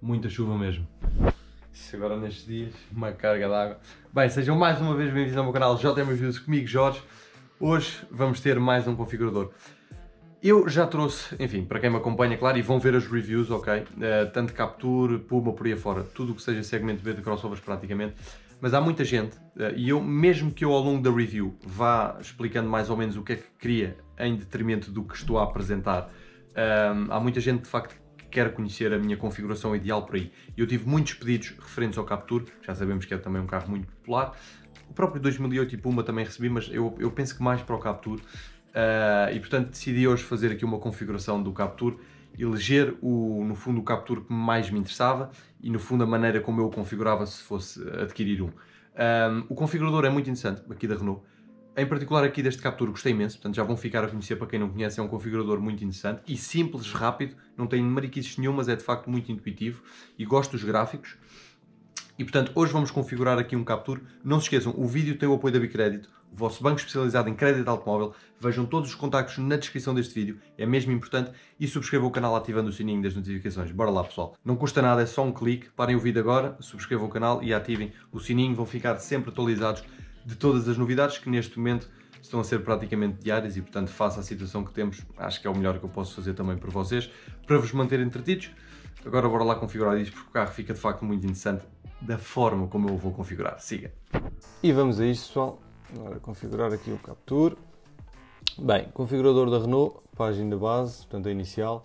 muita chuva mesmo. Isso agora nestes dias, uma carga d'água. Bem, sejam mais uma vez bem-vindos ao meu canal JM comigo, Jorge. Hoje vamos ter mais um configurador. Eu já trouxe, enfim, para quem me acompanha, claro, e vão ver as reviews, ok? Uh, tanto Capture, Puma, por aí afora, tudo o que seja segmento B de crossovers praticamente. Mas há muita gente, uh, e eu, mesmo que eu ao longo da review vá explicando mais ou menos o que é que queria em detrimento do que estou a apresentar, uh, há muita gente de facto quero conhecer a minha configuração ideal por aí. Eu tive muitos pedidos referentes ao Captur, já sabemos que é também um carro muito popular. O próprio 2008 e Puma também recebi, mas eu, eu penso que mais para o Captur. Uh, e portanto decidi hoje fazer aqui uma configuração do Captur, eleger o, no fundo o Captur que mais me interessava e no fundo a maneira como eu o configurava se fosse adquirir um. um ah, o configurador é muito interessante, aqui da Renault. Em particular aqui deste Capture gostei imenso, portanto já vão ficar a conhecer para quem não conhece, é um configurador muito interessante e simples, rápido, não tem mariquices nenhum, mas é de facto muito intuitivo e gosto dos gráficos. E portanto, hoje vamos configurar aqui um Capture. Não se esqueçam, o vídeo tem o apoio da Bicrédito, o vosso banco especializado em crédito automóvel. Vejam todos os contactos na descrição deste vídeo, é mesmo importante. E subscrevam o canal ativando o sininho das notificações. Bora lá, pessoal. Não custa nada, é só um clique. Parem o vídeo agora, subscrevam o canal e ativem o sininho, vão ficar sempre atualizados de todas as novidades que neste momento estão a ser praticamente diárias e, portanto, face à situação que temos, acho que é o melhor que eu posso fazer também por vocês, para vos manter entretidos. Agora bora lá configurar isto porque o carro fica de facto muito interessante da forma como eu o vou configurar. Siga! E vamos a isto, pessoal. Agora configurar aqui o Capture. Bem, configurador da Renault, página base, portanto a inicial.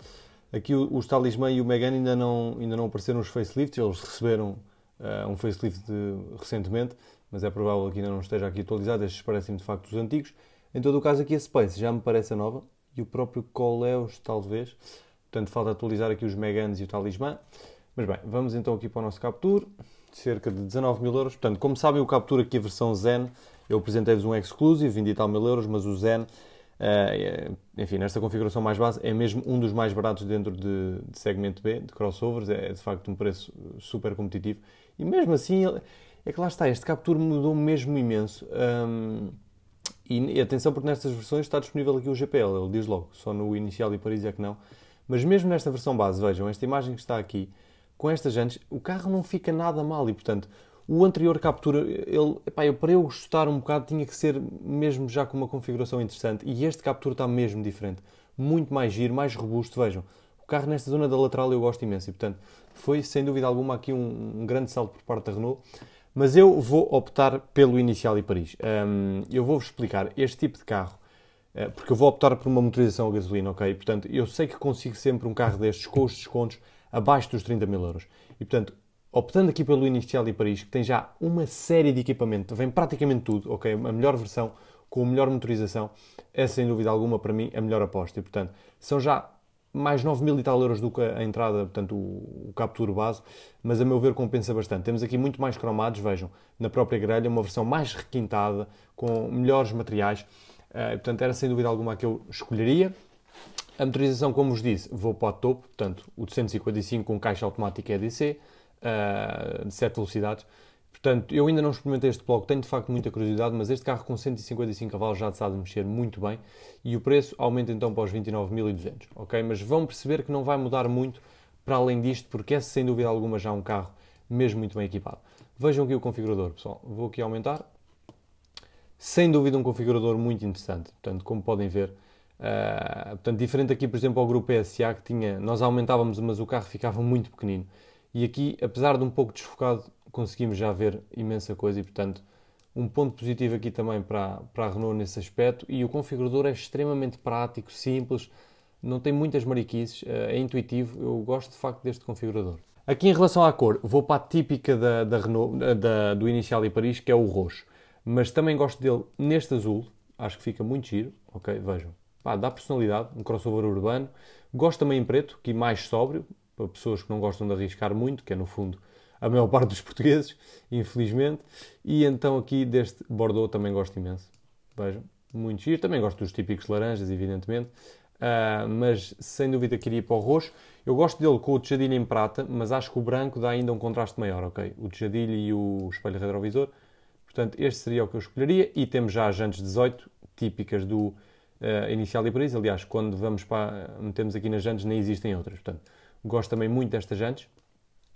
Aqui os Talismã e o Megane ainda não, ainda não apareceram os facelifts, eles receberam uh, um facelift de, recentemente mas é provável que ainda não esteja aqui atualizado, estes parecem de facto os antigos. Em todo o caso, aqui a Space já me parece a nova, e o próprio Coleus, talvez. Portanto, falta atualizar aqui os Megans e o Talismã. Mas bem, vamos então aqui para o nosso Capture, cerca de 19 mil euros. Portanto, como sabem, o Capture aqui, a versão Zen, eu apresentei-vos um Exclusive, 20 e tal mil euros, mas o Zen Uh, enfim, nesta configuração mais base, é mesmo um dos mais baratos dentro de, de segmento B, de crossovers, é, é de facto um preço super competitivo. E mesmo assim, é que lá está, este Capture mudou mesmo imenso. Um, e, e, atenção, porque nestas versões está disponível aqui o GPL, ele diz logo, só no inicial e Paris é que não. Mas mesmo nesta versão base, vejam, esta imagem que está aqui, com estas jantes, o carro não fica nada mal e, portanto, o anterior captura, ele, epá, eu, para eu gostar um bocado, tinha que ser mesmo já com uma configuração interessante. E este captura está mesmo diferente. Muito mais giro, mais robusto, vejam. O carro nesta zona da lateral eu gosto imenso e, portanto, foi sem dúvida alguma aqui um, um grande salto por parte da Renault. Mas eu vou optar pelo inicial e Paris. Um, eu vou-vos explicar este tipo de carro, uh, porque eu vou optar por uma motorização a gasolina, ok? Portanto, eu sei que consigo sempre um carro destes com os descontos abaixo dos 30 mil euros. E portanto, optando aqui pelo inicial e Paris, que tem já uma série de equipamento, vem praticamente tudo, ok? A melhor versão com a melhor motorização é sem dúvida alguma para mim a melhor aposta. E portanto, são já mais 9 mil e tal euros do que a entrada, portanto, o, o Capture base, mas a meu ver compensa bastante. Temos aqui muito mais cromados, vejam, na própria grelha, uma versão mais requintada, com melhores materiais, uh, portanto, era sem dúvida alguma a que eu escolheria. A motorização, como vos disse, vou para o topo, portanto, o 255 com caixa automática EDC, uh, eh, de 7 velocidades, Portanto, eu ainda não experimentei este bloco, tenho de facto muita curiosidade, mas este carro com 155 cavalos já sabe mexer muito bem e o preço aumenta então para os 29.200, ok? Mas vão perceber que não vai mudar muito para além disto, porque é sem dúvida alguma já é um carro mesmo muito bem equipado. Vejam aqui o configurador, pessoal. Vou aqui aumentar. Sem dúvida um configurador muito interessante, portanto, como podem ver, Uh, portanto, diferente aqui, por exemplo, ao grupo PSA, que tinha, nós aumentávamos, mas o carro ficava muito pequenino. E aqui, apesar de um pouco desfocado, conseguimos já ver imensa coisa e, portanto, um ponto positivo aqui também para, para a Renault nesse aspecto. E o configurador é extremamente prático, simples, não tem muitas mariquices, eh, é intuitivo. Eu gosto de facto deste configurador. Aqui em relação à cor, vou para a típica da, da Renault, eh, da, do Inicial e Paris, que é o roxo. Mas também gosto dele neste azul, acho que fica muito giro. Ok, vejam. Pá, dá personalidade, um crossover urbano. Gosto também em preto, que mais sóbrio, para pessoas que não gostam de arriscar muito, que é no fundo a maior parte dos portugueses, infelizmente. E então aqui deste Bordeaux também gosto imenso. Vejam, muito giro. Também gosto dos típicos laranjas, evidentemente. Uh, mas sem dúvida queria ir para o roxo. Eu gosto dele com o tejadilho em prata, mas acho que o branco dá ainda um contraste maior, ok? O tejadilho e o espelho retrovisor. Portanto, este seria o que eu escolheria. E temos já as jantes 18, típicas do uh, inicial de Paris. Aliás, quando vamos para, metemos aqui nas jantes, nem existem outras. Portanto, gosto também muito destas jantes.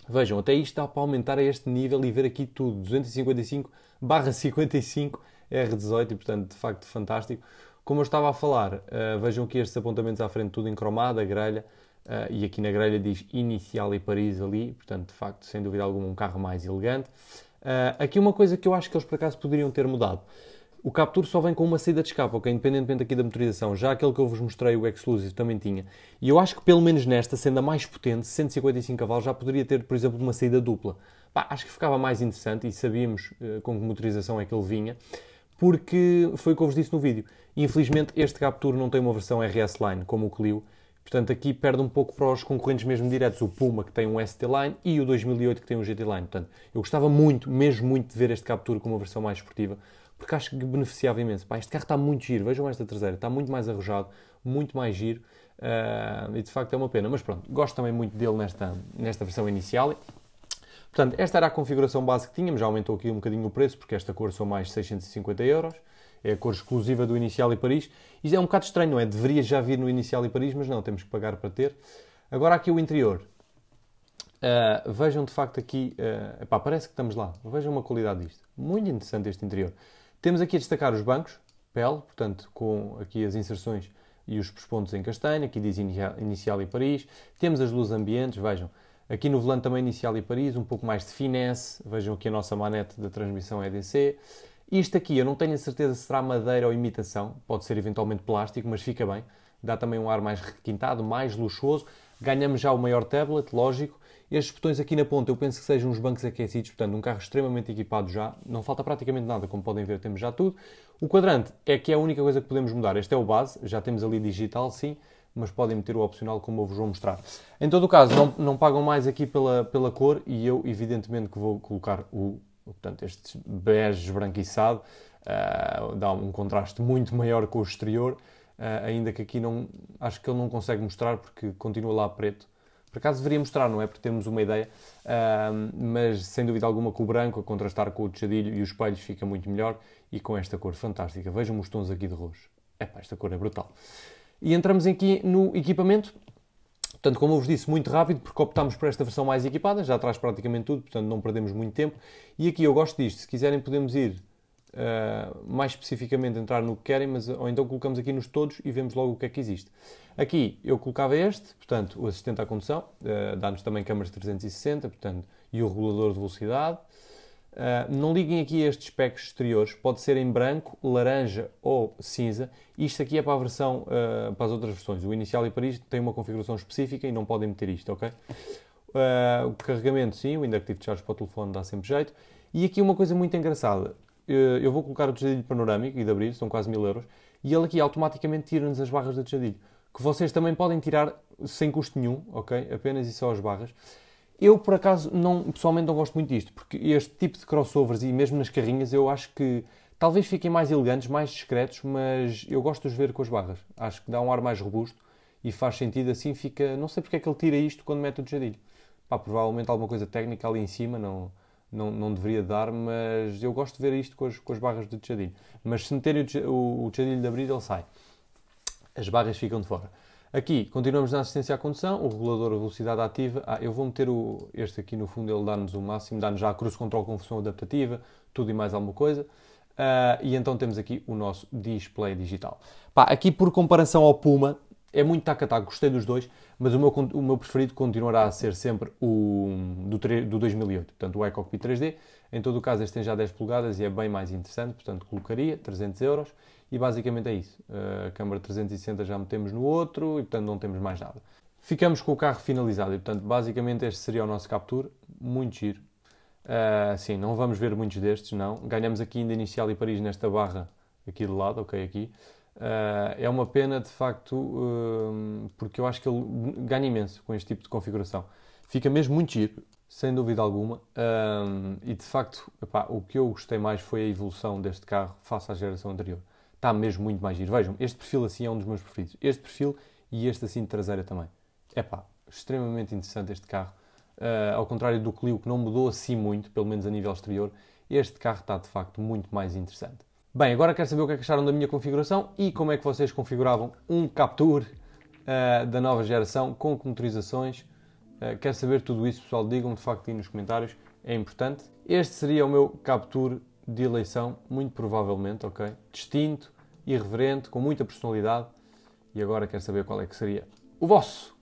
Vejam, até isto dá para aumentar a este nível e ver aqui tudo. 255 barra 55 R18 e, portanto, de facto, fantástico. Como eu estava a falar, uh, vejam aqui estes apontamentos à frente, tudo em cromada, grelha, uh, e aqui na grelha diz Inicial e Paris ali, portanto, de facto, sem dúvida alguma, um carro mais elegante. Uh, aqui uma coisa que eu acho que eles por acaso poderiam ter mudado. O Capture só vem com uma saída de escape, ok? Independentemente aqui da motorização. Já aquele que eu vos mostrei, o Exclusive, também tinha. E eu acho que pelo menos nesta, sendo a mais potente, 155 cavalos, já poderia ter, por exemplo, uma saída dupla. Pá, acho que ficava mais interessante e sabíamos uh, com que motorização é que ele vinha, porque foi o que eu vos disse no vídeo. Infelizmente este Capture não tem uma versão RS Line, como o Clio, Portanto, aqui perde um pouco para os concorrentes mesmo diretos, o Puma, que tem um ST-Line, e o 2008, que tem um GT-Line. Portanto, eu gostava muito, mesmo muito, de ver este captura com uma versão mais esportiva, porque acho que beneficiava imenso. Pá, este carro está muito giro, vejam esta traseira, está muito mais arrojado, muito mais giro, uh, e de facto é uma pena. Mas pronto, gosto também muito dele nesta, nesta versão inicial. Portanto, esta era a configuração base que tínhamos, já aumentou aqui um bocadinho o preço, porque esta cor são mais 650 euros é a cor exclusiva do Inicial e Paris. Isto é um bocado estranho, não é? Deveria já vir no Inicial e Paris, mas não, temos que pagar para ter. Agora aqui o interior. Uh, vejam de facto aqui, uh, epá, parece que estamos lá. Vejam uma qualidade disto. Muito interessante este interior. Temos aqui a destacar os bancos, pele, portanto, com aqui as inserções e os pontos em castanho. Aqui diz Inicial e Paris. Temos as luzes ambientes, vejam. Aqui no volante também Inicial e Paris, um pouco mais de finesse. Vejam aqui a nossa manete da transmissão EDC isto aqui, eu não tenho a certeza se será madeira ou imitação, pode ser eventualmente plástico, mas fica bem. Dá também um ar mais requintado, mais luxuoso. Ganhamos já o maior tablet, lógico. Estes botões aqui na ponta, eu penso que sejam uns bancos aquecidos, portanto, um carro extremamente equipado já. Não falta praticamente nada, como podem ver, temos já tudo. O quadrante é que é a única coisa que podemos mudar. Este é o base, já temos ali digital, sim, mas podem meter o opcional, como eu vos vou mostrar. Em todo o caso, não, não pagam mais aqui pela, pela cor e eu, evidentemente, que vou colocar o Portanto, este bege esbranquiçado uh, dá um contraste muito maior com o exterior, uh, ainda que aqui não, acho que ele não consegue mostrar porque continua lá preto. Por acaso deveria mostrar, não é? Porque temos uma ideia, uh, mas sem dúvida alguma com o branco, a contrastar com o tejadilho e os espelhos, fica muito melhor e com esta cor fantástica. Vejam os tons aqui de roxo. Epá, esta cor é brutal. E entramos aqui no equipamento. Portanto, como eu vos disse, muito rápido, porque optámos por esta versão mais equipada, já traz praticamente tudo, portanto não perdemos muito tempo. E aqui eu gosto disto, se quiserem podemos ir uh, mais especificamente entrar no que querem, mas, ou então colocamos aqui nos todos e vemos logo o que é que existe. Aqui eu colocava este, portanto o assistente à condução, uh, dá-nos também câmaras 360, portanto, e o regulador de velocidade, ah, não liguem aqui estes specs exteriores, pode ser em branco, laranja ou cinza. Isto aqui é para a versão, uh, para as outras versões. O inicial e Paris tem uma configuração específica e não podem meter isto, ok? Uh, o carregamento, sim, o Inductive Charge para o telefone dá sempre jeito. E aqui uma coisa muito engraçada. eu vou colocar o tejadilho panorâmico e de abrir, são quase mil euros. E ele aqui automaticamente tira-nos as barras do tejadilho, Que vocês também podem tirar sem custo nenhum, ok? Apenas e só as barras. Eu, por acaso, não, pessoalmente não gosto muito disto, porque este tipo de crossovers e mesmo nas carrinhas eu acho que talvez fiquem mais elegantes, mais discretos, mas eu gosto de os ver com as barras. Acho que dá um ar mais robusto e faz sentido assim. Fica. Não sei porque é que ele tira isto quando mete o desjadilho. Pá, provavelmente alguma coisa técnica ali em cima não, não, não deveria dar, mas eu gosto de ver isto com as, com as barras de tejadilho. Mas se meterem o, o, de abrir, ele sai. As barras ficam de fora. Aqui continuamos na assistência à condução, o regulador de velocidade ativa. Ah, eu vou meter o, este aqui no fundo, ele dá-nos o máximo, dá-nos já a cruz control com função adaptativa, tudo e mais alguma coisa. Uh, e então temos aqui o nosso display digital. Pá, aqui por comparação ao Puma, é muito tac a tac, gostei dos dois, mas o meu, o meu preferido continuará a ser sempre o do, do 2008, portanto o iCockpit 3D. Em todo o caso, este tem já 10 polegadas e é bem mais interessante, portanto colocaria 300 euros e basicamente é isso. Eh, a câmara 360 já metemos no outro e portanto não temos mais nada. Ficamos com o carro finalizado e portanto basicamente este seria o nosso Capture, muito giro. Uh, sim, não vamos ver muitos destes, não. Ganhamos aqui ainda Inicial e Paris nesta barra aqui do lado, ok, aqui. Uh, é uma pena de facto, uh, porque eu acho que ele ganha imenso com este tipo de configuração. Fica mesmo muito giro, sem dúvida alguma. Hum, e de facto, epá, o que eu gostei mais foi a evolução deste carro face à geração anterior. Está mesmo muito mais giro. Vejam, este perfil assim é um dos meus preferidos. Este perfil e este assim de traseira também. É pá, extremamente interessante este carro. Uh, ao contrário do Clio, que não mudou assim muito, pelo menos a nível exterior, este carro está de facto muito mais interessante. Bem, agora quero saber o que é que acharam da minha configuração e como é que vocês configuravam um Capture uh, da nova geração com motorizações. Uh, quero saber tudo isso, pessoal. Digam-me de facto aí nos comentários, é importante. Este seria o meu Capture de eleição, muito provavelmente, ok? Distinto, irreverente, com muita personalidade. E agora quero saber qual é que seria o vosso.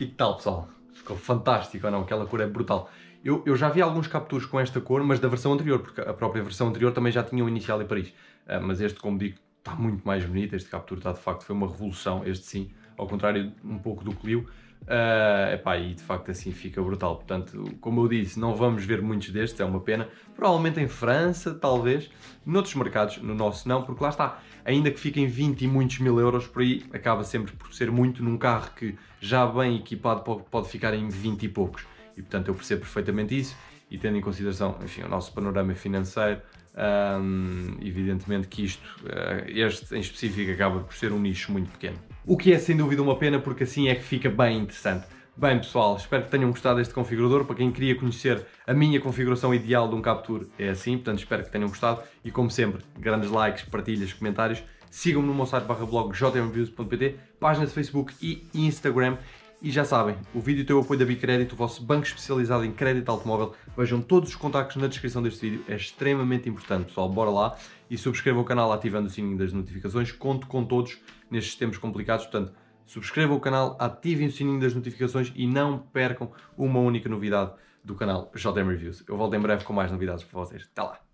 E que tal, pessoal? Ficou fantástico ou não? Aquela cor é brutal. Eu, eu já vi alguns capturas com esta cor, mas da versão anterior, porque a própria versão anterior também já tinha o um inicial em Paris. Uh, mas este, como digo, está muito mais bonito. Este captura está de facto, foi uma revolução, este sim, ao contrário um pouco do Clio. Uh, epá, e de facto assim fica brutal. Portanto, como eu disse, não vamos ver muitos destes, é uma pena. Provavelmente em França, talvez, noutros mercados, no nosso não, porque lá está, ainda que fiquem 20 e muitos mil euros por aí, acaba sempre por ser muito num carro que já bem equipado pode, pode ficar em 20 e poucos e portanto eu percebo perfeitamente isso e tendo em consideração, enfim, o nosso panorama financeiro, um, evidentemente que isto, eh, este em específico, acaba por ser um nicho muito pequeno. O que é sem dúvida uma pena, porque assim é que fica bem interessante. Bem pessoal, espero que tenham gostado deste configurador. Para quem queria conhecer a minha configuração ideal de um Capture é assim, portanto espero que tenham gostado e como sempre, grandes likes, partilhas, comentários. Sigam-me no meu site barra blog jmviews.pt, página de Facebook e Instagram e já sabem, o vídeo tem o apoio da Bicrédito, o vosso banco especializado em crédito automóvel. Vejam todos os contactos na descrição deste vídeo, é extremamente importante, pessoal. Bora lá e subscrevam o canal ativando o sininho das notificações. Conto com todos nestes tempos complicados, portanto, subscrevam o canal, ativem o sininho das notificações e não percam uma única novidade do canal JDM Reviews. Eu volto em breve com mais novidades para vocês. Até lá!